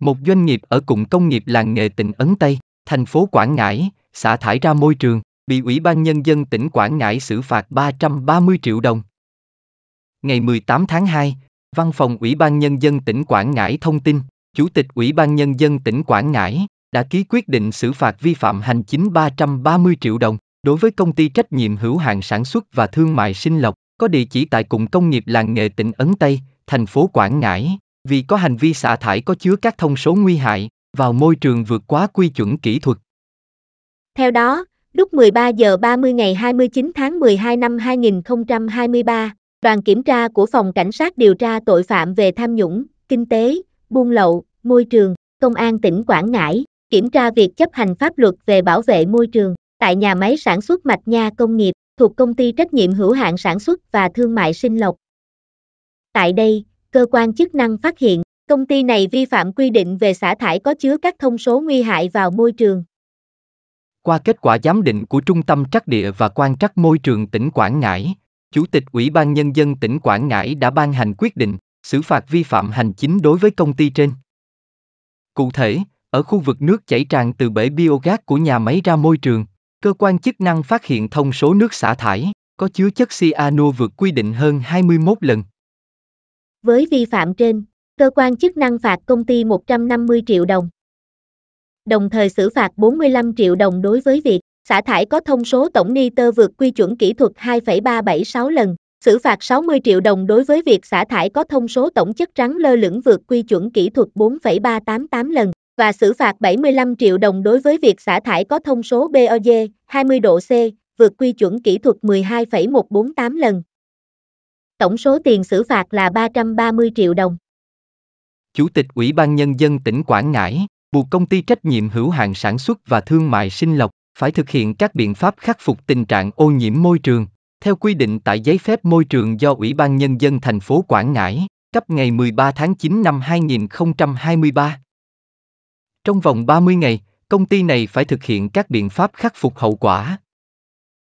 Một doanh nghiệp ở cụm công nghiệp làng nghề tỉnh Ấn Tây, thành phố Quảng Ngãi, xả thải ra môi trường, bị Ủy ban Nhân dân tỉnh Quảng Ngãi xử phạt 330 triệu đồng. Ngày 18 tháng 2, Văn phòng Ủy ban Nhân dân tỉnh Quảng Ngãi thông tin, Chủ tịch Ủy ban Nhân dân tỉnh Quảng Ngãi đã ký quyết định xử phạt vi phạm hành chính 330 triệu đồng đối với công ty trách nhiệm hữu hạn sản xuất và thương mại Sinh Lộc có địa chỉ tại cụm công nghiệp làng nghề tỉnh Ấn Tây, thành phố Quảng Ngãi, vì có hành vi xả thải có chứa các thông số nguy hại, vào môi trường vượt quá quy chuẩn kỹ thuật. Theo đó, lúc 13 giờ 30 ngày 29 tháng 12 năm 2023, đoàn kiểm tra của Phòng Cảnh sát điều tra tội phạm về tham nhũng, kinh tế, buôn lậu, môi trường, Công an tỉnh Quảng Ngãi, kiểm tra việc chấp hành pháp luật về bảo vệ môi trường tại nhà máy sản xuất mạch nha công nghiệp thuộc công ty trách nhiệm hữu hạn sản xuất và thương mại Sinh Lộc. Tại đây, cơ quan chức năng phát hiện, công ty này vi phạm quy định về xả thải có chứa các thông số nguy hại vào môi trường. Qua kết quả giám định của Trung tâm Trắc địa và Quan trắc môi trường tỉnh Quảng Ngãi, Chủ tịch Ủy ban Nhân dân tỉnh Quảng Ngãi đã ban hành quyết định xử phạt vi phạm hành chính đối với công ty trên. Cụ thể, ở khu vực nước chảy tràn từ bể biogas của nhà máy ra môi trường, cơ quan chức năng phát hiện thông số nước xả thải có chứa chất cyanua vượt quy định hơn 21 lần. Với vi phạm trên, cơ quan chức năng phạt công ty 150 triệu đồng. Đồng thời xử phạt 45 triệu đồng đối với việc xả thải có thông số tổng nitơ vượt quy chuẩn kỹ thuật 2,376 lần, xử phạt 60 triệu đồng đối với việc xả thải có thông số tổng chất rắn lơ lửng vượt quy chuẩn kỹ thuật 4,388 lần và xử phạt 75 triệu đồng đối với việc xả thải có thông số BoD 20 độ C vượt quy chuẩn kỹ thuật 12,148 lần tổng số tiền xử phạt là 330 triệu đồng. Chủ tịch Ủy ban Nhân dân tỉnh Quảng Ngãi buộc công ty trách nhiệm hữu hạn sản xuất và thương mại sinh lộc phải thực hiện các biện pháp khắc phục tình trạng ô nhiễm môi trường, theo quy định tại giấy phép môi trường do Ủy ban Nhân dân thành phố Quảng Ngãi cấp ngày 13 tháng 9 năm 2023. Trong vòng 30 ngày, công ty này phải thực hiện các biện pháp khắc phục hậu quả,